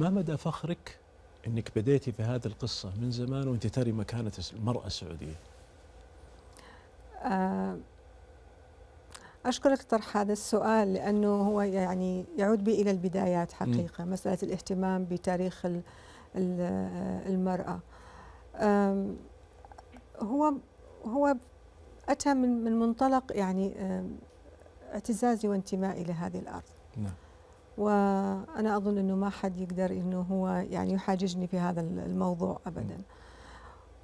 ما مدى فخرك انك بديتي في هذه القصه من زمان وانت تري مكانه المراه السعوديه؟ آه، أشكرك طرح هذا السؤال لأنه هو يعني يعود بي إلى البدايات حقيقة مسألة الاهتمام بتاريخ ال ال المرأة هو هو أتى من من منطلق يعني اعتزازي وانتمائي لهذه الأرض نعم. وانا اظن انه ما حد يقدر انه هو يعني يحاججني في هذا الموضوع ابدا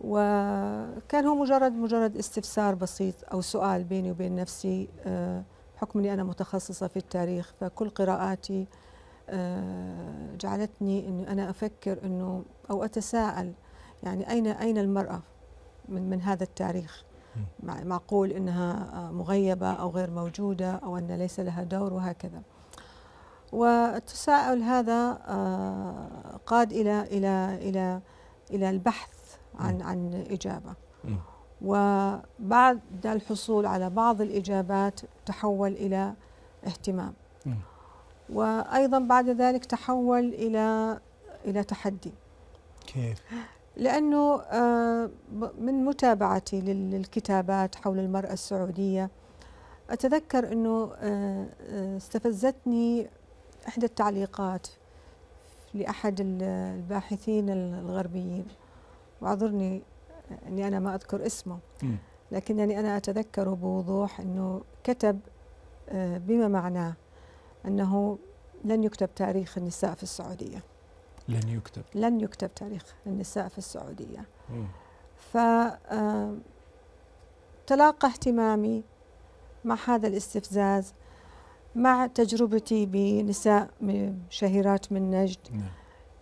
وكان هو مجرد مجرد استفسار بسيط او سؤال بيني وبين نفسي آه، بحكم اني انا متخصصه في التاريخ فكل قراءاتي آه، جعلتني انه انا افكر انه او اتساءل يعني اين اين المراه من من هذا التاريخ معقول انها آه، مغيبه او غير موجوده او ان ليس لها دور وهكذا والتساؤل هذا آه، قاد الى الى الى الى البحث عن عن اجابه وبعد الحصول على بعض الاجابات تحول الى اهتمام وايضا بعد ذلك تحول الى الى تحدي كيف لانه آه، من متابعتي للكتابات حول المراه السعوديه اتذكر انه آه، استفزتني إحدى التعليقات لأحد الباحثين الغربيين وأعذرني أني أنا ما أذكر اسمه لكنني يعني أنا أتذكر بوضوح أنه كتب آه، بما معناه أنه لن يكتب تاريخ النساء في السعودية لن يكتب لن يكتب تاريخ النساء في السعودية ف آه، تلاقى اهتمامي مع هذا الاستفزاز مع تجربتي بنساء شهيرات من نجد نعم.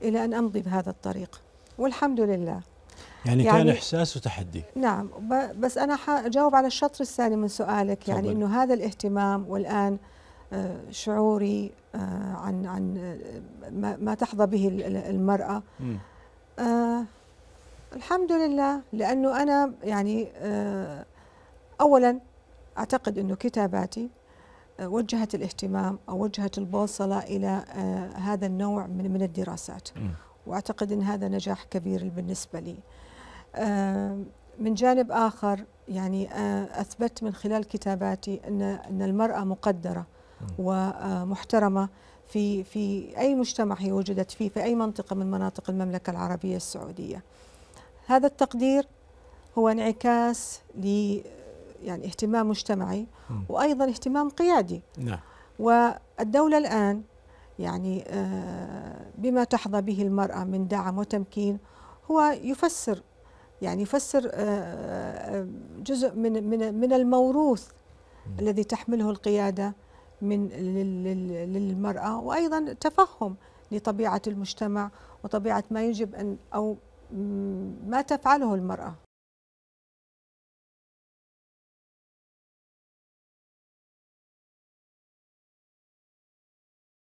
إلى أن أمضي بهذا الطريق والحمد لله يعني, يعني كان إحساس وتحدي نعم بس أنا أجاوب على الشطر الثاني من سؤالك يعني أنه هذا الاهتمام والآن آه، شعوري آه، عن عن آه، ما تحظى به المرأة آه الحمد لله لأنه أنا يعني آه أولا أعتقد أنه كتاباتي وجهت الاهتمام او وجهت البوصله الى آه، هذا النوع من من الدراسات واعتقد ان هذا نجاح كبير بالنسبه لي آه، من جانب اخر يعني آه، اثبت من خلال كتاباتي ان ان المراه مقدره ومحترمه في في اي مجتمع هي وجدت فيه في اي منطقه من مناطق المملكه العربيه السعوديه هذا التقدير هو انعكاس يعني اهتمام مجتمعي وايضا اهتمام قيادي نعم والدوله الان يعني آه، بما تحظى به المراه من دعم وتمكين هو يفسر يعني يفسر آه، آه، جزء من من من الموروث الذي تحمله القياده من للمراه وايضا تفهم لطبيعه المجتمع وطبيعه ما يجب ان او ما تفعله المراه